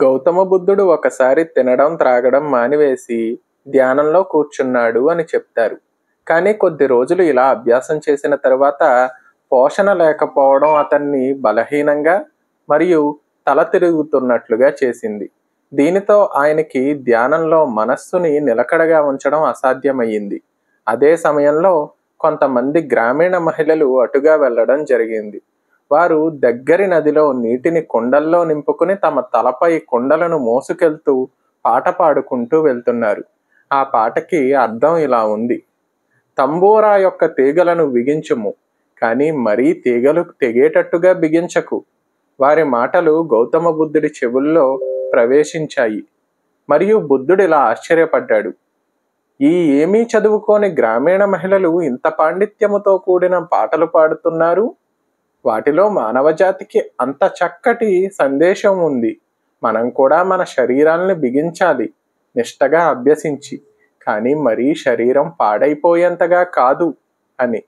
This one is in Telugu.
గౌతమ బుద్ధుడు ఒకసారి తినడం త్రాగడం మానివేసి ధ్యానంలో కూర్చున్నాడు అని చెప్తారు కానీ కొద్ది రోజులు ఇలా అభ్యాసం చేసిన తర్వాత పోషణ లేకపోవడం అతన్ని బలహీనంగా మరియు తల తిరుగుతున్నట్లుగా చేసింది దీనితో ఆయనకి ధ్యానంలో మనస్సుని నిలకడగా ఉంచడం అసాధ్యమయ్యింది అదే సమయంలో కొంతమంది గ్రామీణ మహిళలు అటుగా వెళ్ళడం జరిగింది వారు దగ్గరి నదిలో నీటిని కొండల్లో నింపుకుని తమ తలపై కొండలను మోసుకెళ్తూ పాట పాడుకుంటూ వెళ్తున్నారు ఆ పాటకి అర్థం ఇలా ఉంది తంబోరా యొక్క తీగలను బిగించుము కానీ మరీ తీగలు తెగేటట్టుగా బిగించకు వారి మాటలు గౌతమ బుద్ధుడి చెవుల్లో ప్రవేశించాయి మరియు బుద్ధుడు ఇలా ఆశ్చర్యపడ్డాడు ఈ ఏమీ చదువుకోని గ్రామీణ మహిళలు ఇంత పాండిత్యముతో కూడిన పాటలు పాడుతున్నారు వాటిలో మానవజాతికి అంత చక్కటి సందేశం ఉంది మనం కూడా మన శరీరాలను బిగించాలి నిష్టగా అభ్యసించి కానీ మరీ శరీరం పాడైపోయేంతగా కాదు అని